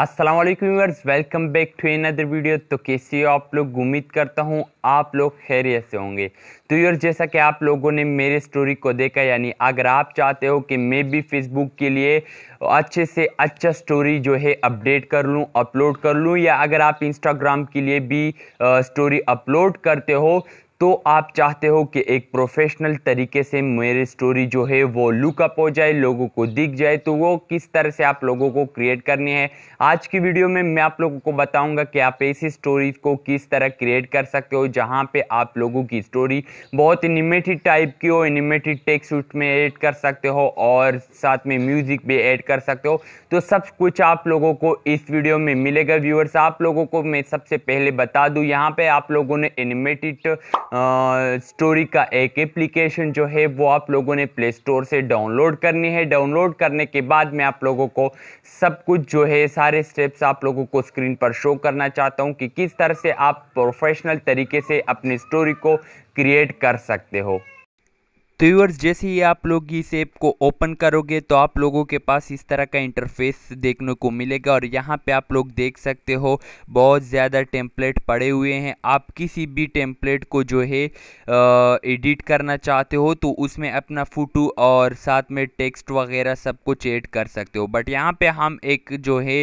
अस्सलाम वालेकुम viewers welcome back to another video तो कैसे हो आप लोग उम्मीद करता हूँ आप लोग खैरियत से होंगे तो यार जैसा कि आप लोगों ने मेरे स्टोरी को देखा यानी अगर आप चाहते हो कि मैं भी फेसबुक के लिए अच्छे से अच्छा स्टोरी जो है अपडेट कर लूँ अपलोड कर लूँ या अगर आप इंस्टाग्राम के लिए भी आ, स्टोरी अपलोड करते हो तो आप चाहते हो कि एक प्रोफेशनल तरीके से मेरी स्टोरी जो है वो लुकअप हो जाए लोगों को दिख जाए तो वो किस तरह से आप लोगों को क्रिएट करनी है आज की वीडियो में मैं आप लोगों को बताऊंगा कि आप ऐसी स्टोरी को किस तरह क्रिएट कर सकते हो जहाँ पे आप लोगों की स्टोरी बहुत एनिमेटेड टाइप की हो एनिमेटेड टेक्स में एड कर सकते हो और साथ में म्यूज़िक भी एड कर सकते हो तो सब कुछ आप लोगों को इस वीडियो में मिलेगा व्यूअर्स आप लोगों को मैं सबसे पहले बता दूँ यहाँ पर आप लोगों ने एनिमेटेड स्टोरी का एक एप्लीकेशन जो है वो आप लोगों ने प्ले स्टोर से डाउनलोड करनी है डाउनलोड करने के बाद मैं आप लोगों को सब कुछ जो है सारे स्टेप्स आप लोगों को स्क्रीन पर शो करना चाहता हूँ कि किस तरह से आप प्रोफेशनल तरीके से अपनी स्टोरी को क्रिएट कर सकते हो तो व्यूअर्स जैसे ही आप लोग इस ऐप को ओपन करोगे तो आप लोगों के पास इस तरह का इंटरफेस देखने को मिलेगा और यहाँ पे आप लोग देख सकते हो बहुत ज़्यादा टेम्पलेट पड़े हुए हैं आप किसी भी टेम्पलेट को जो है एडिट करना चाहते हो तो उसमें अपना फ़ोटो और साथ में टेक्स्ट वगैरह सब कुछ ऐड कर सकते हो बट यहाँ पर हम एक जो है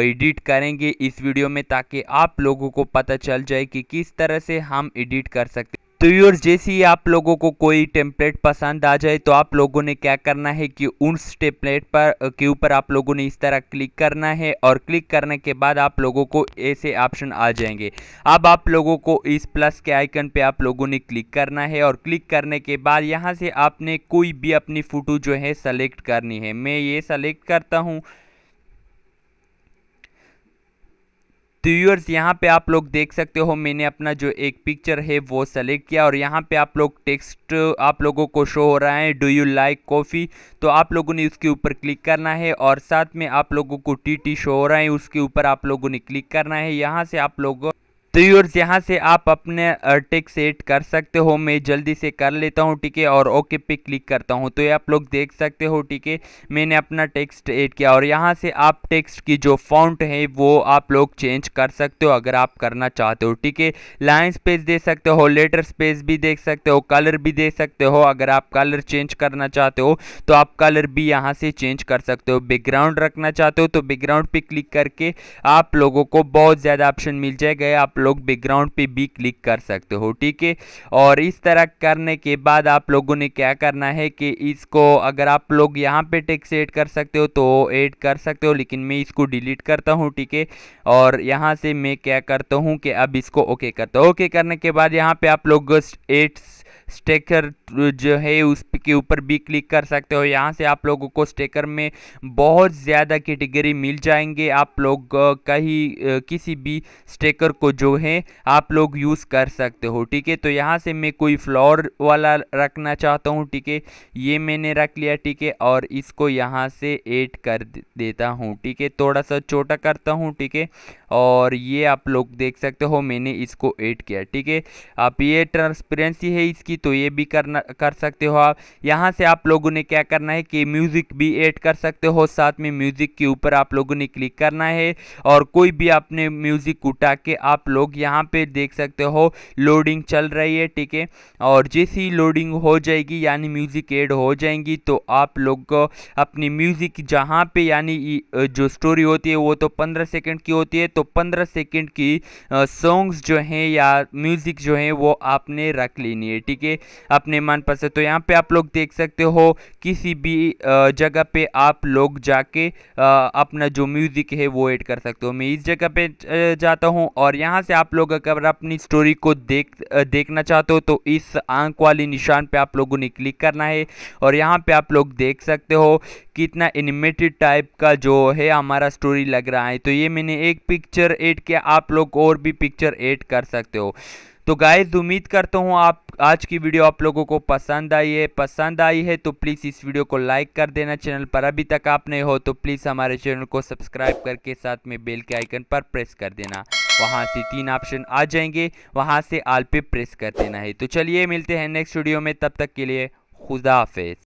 एडिट करेंगे इस वीडियो में ताकि आप लोगों को पता चल जाए कि किस तरह से हम एडिट कर सकते तो योर जैसे ही आप लोगों को कोई टेम्पलेट पसंद आ जाए तो आप लोगों ने क्या करना है कि उस टेम्पलेट पर के ऊपर आप लोगों ने इस तरह क्लिक करना है और क्लिक करने के बाद आप लोगों को ऐसे ऑप्शन आ जाएंगे अब आप लोगों को इस प्लस के आइकन पे आप लोगों ने क्लिक करना है और क्लिक करने के बाद यहाँ से आपने कोई भी अपनी फ़ोटो जो है सेलेक्ट करनी है मैं ये सेलेक्ट करता हूँ तो व्यूअर्स यहाँ पे आप लोग देख सकते हो मैंने अपना जो एक पिक्चर है वो सेलेक्ट किया और यहाँ पे आप लोग टेक्स्ट आप लोगों को शो हो रहा है डू यू लाइक कॉफ़ी तो आप लोगों ने उसके ऊपर क्लिक करना है और साथ में आप लोगों को टी टी शो हो रहा है उसके ऊपर आप लोगों ने क्लिक करना है यहाँ से आप लोगों तो यूर्स यहाँ से आप अपने टिक सेट कर सकते हो मैं जल्दी से कर लेता हूँ ठीक है और ओके पे क्लिक करता हूँ तो ये आप लोग देख सकते हो ठीक है मैंने अपना टेक्स्ट ऐड किया और यहाँ से आप टेक्स्ट की जो फाउंट है वो आप लोग चेंज कर सकते हो अगर आप करना चाहते हो ठीक है लाइन स्पेस दे सकते हो लेटर स्पेस भी देख सकते हो कलर भी दे सकते हो अगर आप कलर चेंज करना चाहते हो तो आप कलर भी यहाँ से चेंज कर सकते हो बैकग्राउंड रखना चाहते हो तो बैकग्राउंड पे क्लिक करके आप लोगों को बहुत ज़्यादा ऑप्शन मिल जाएगा आप लोग बैकग्राउंड पे भी क्लिक कर सकते हो ठीक है और इस तरह करने के बाद आप लोगों ने क्या करना है कि इसको अगर आप लोग यहाँ पे टेक्स्ट ऐड कर सकते हो तो ऐड कर सकते हो लेकिन मैं इसको डिलीट करता हूँ ठीक है और यहाँ से मैं क्या करता हूँ कि अब इसको ओके करता हूँ ओके करने के बाद यहाँ पे आप लोग एड्स स्टेकर जो है उसके ऊपर भी क्लिक कर सकते हो यहाँ से आप लोगों को स्टेकर में बहुत ज़्यादा कैटेगरी मिल जाएंगे आप लोग कहीं किसी भी स्टेकर को जो है आप लोग यूज़ कर सकते हो ठीक है तो यहाँ से मैं कोई फ्लोर वाला रखना चाहता हूँ ठीक है ये मैंने रख लिया ठीक है और इसको यहाँ से एड कर देता हूँ ठीक है थोड़ा सा छोटा करता हूँ ठीक है और ये आप लोग देख सकते हो मैंने इसको एड किया ठीक है आप ये ट्रांसपेरेंसी है इसकी तो ये भी करना कर सकते हो आप यहाँ से आप लोगों ने क्या करना है कि म्यूज़िक भी ऐड कर सकते हो साथ में म्यूज़िक के ऊपर आप लोगों ने क्लिक करना है और कोई भी आपने म्यूज़िक उठा के आप लोग यहाँ पे देख सकते हो लोडिंग चल रही है ठीक है और जैसे ही लोडिंग हो जाएगी यानी म्यूज़िक ऐड हो जाएंगी तो आप लोग अपनी म्यूज़िक जहाँ पर यानी जो स्टोरी होती है वो तो पंद्रह सेकेंड की होती है तो पंद्रह सेकेंड की सॉन्ग्स जो हैं या म्यूज़िक जो हैं वो आपने रख लेनी है ठीक के अपने मन पसंद तो यहाँ पे आप लोग देख सकते हो किसी भी जगह पे आप लोग जाके अपना जो म्यूज़िक है वो ऐड कर सकते हो मैं इस जगह पे जाता हूँ और यहाँ से आप लोग अगर अपनी स्टोरी को देख देखना चाहते हो तो इस आंख वाले निशान पे आप लोगों ने क्लिक करना है और यहाँ पे आप लोग देख सकते हो कितना एनिमेटेड टाइप का जो है हमारा स्टोरी लग रहा है तो ये मैंने एक पिक्चर ऐड किया आप लोग और भी पिक्चर ऐड कर सकते हो तो गाइज उम्मीद करता हूँ आप आज की वीडियो आप लोगों को पसंद आई है पसंद आई है तो प्लीज़ इस वीडियो को लाइक कर देना चैनल पर अभी तक आप नहीं हो तो प्लीज़ हमारे चैनल को सब्सक्राइब करके साथ में बेल के आइकन पर प्रेस कर देना वहाँ से तीन ऑप्शन आ जाएंगे वहाँ से आल पे प्रेस कर देना है तो चलिए मिलते हैं नेक्स्ट वीडियो में तब तक के लिए खुदा हाफिज